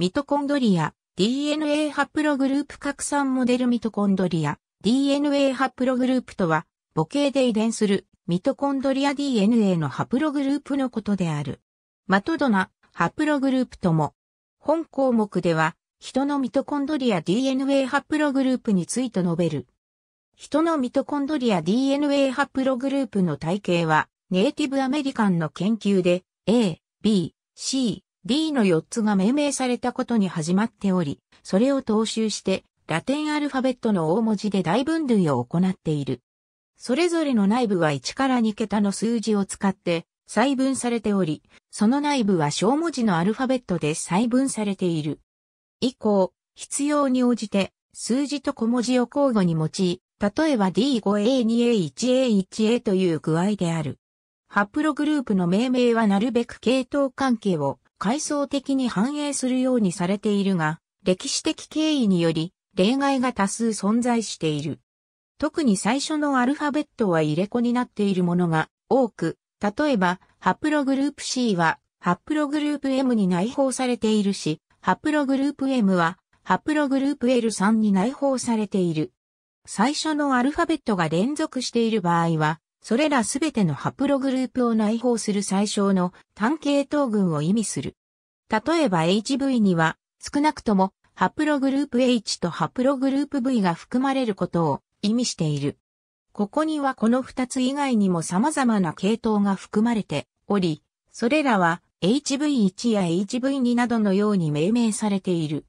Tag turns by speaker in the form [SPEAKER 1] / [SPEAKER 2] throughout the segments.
[SPEAKER 1] ミトコンドリア、DNA ハプログループ拡散モデルミトコンドリア、DNA ハプログループとは、母系で遺伝するミトコンドリア DNA のハプログループのことである。マトドナ、ハプログループとも。本項目では、人のミトコンドリア DNA ハプログループについて述べる。人のミトコンドリア DNA ハプログループの体系は、ネイティブアメリカンの研究で、A、B、C、D の4つが命名されたことに始まっており、それを踏襲してラテンアルファベットの大文字で大分類を行っている。それぞれの内部は1から2桁の数字を使って細分されており、その内部は小文字のアルファベットで細分されている。以降、必要に応じて数字と小文字を交互に用い、例えば D5A2A1A1A という具合である。ハプログループの命名はなるべく系統関係を階層的に反映するようにされているが、歴史的経緯により例外が多数存在している。特に最初のアルファベットは入れ子になっているものが多く、例えば、ハプログループ C は、ハプログループ M に内包されているし、ハプログループ M は、ハプログループ L3 に内包されている。最初のアルファベットが連続している場合は、それらすべてのハプログループを内包する最小の単系統群を意味する。例えば HV には少なくともハプログループ H とハプログループ V が含まれることを意味している。ここにはこの2つ以外にも様々な系統が含まれており、それらは HV1 や HV2 などのように命名されている。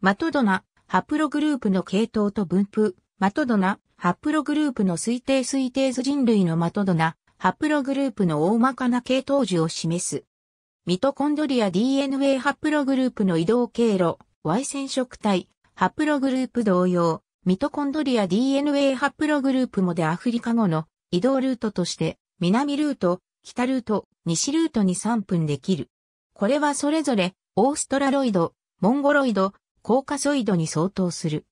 [SPEAKER 1] マトドナ、ハプログループの系統と分布マトドナ、ハプログループの推定推定図人類のマトドナ、ハプログループの大まかな系統樹を示す。ミトコンドリア DNA ハプログループの移動経路、Y 染色体、ハプログループ同様、ミトコンドリア DNA ハプログループもでアフリカ語の移動ルートとして、南ルート、北ルート、西ルートに3分できる。これはそれぞれ、オーストラロイド、モンゴロイド、コーカソイドに相当する。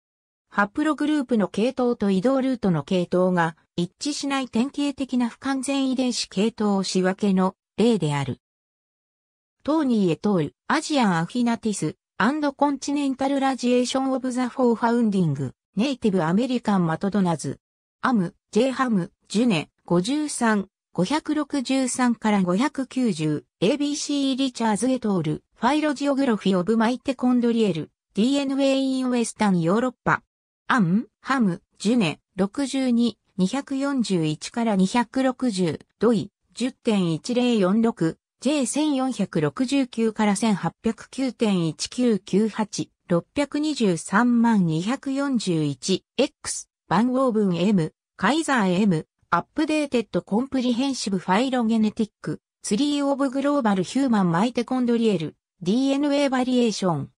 [SPEAKER 1] ハップログループの系統と移動ルートの系統が一致しない典型的な不完全遺伝子系統仕分けの例である。トーニー・エトール、アジアン・アフィナティス、アンド・コンチネンタル・ラジエーション・オブ・ザ・フォー・ファウンディング、ネイティブ・アメリカン・マトドナズ、アム、ジェイ・ハム、ジュネ、53、563から590、ABC リチャーズ・エトール、ファイロジオグロフィ・オブ・マイテコンドリエル、DNA イン・ウェスタン・ヨーロッパ、アン、ハム、ジュネ、62、241から260、ドイ、10.1046、J1469 から1809.1998、623万 241X、番号文 M、カイザー M、アップデーテッドコンプリヘンシブファイロゲネティック、ツリーオブグローバルヒューマンマイテコンドリエル、DNA バリエーション、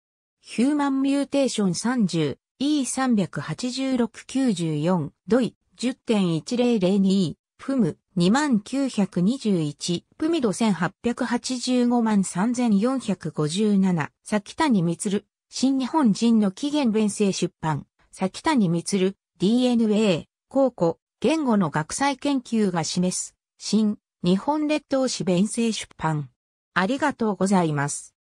[SPEAKER 1] ヒューマンミューテーション30、E386-94、ドイ、10.1002、プム、2921、プミド1885万3457、先谷光、新日本人の起源弁正出版、先谷光、DNA、考古、言語の学際研究が示す、新、日本列島史弁正出版。ありがとうございます。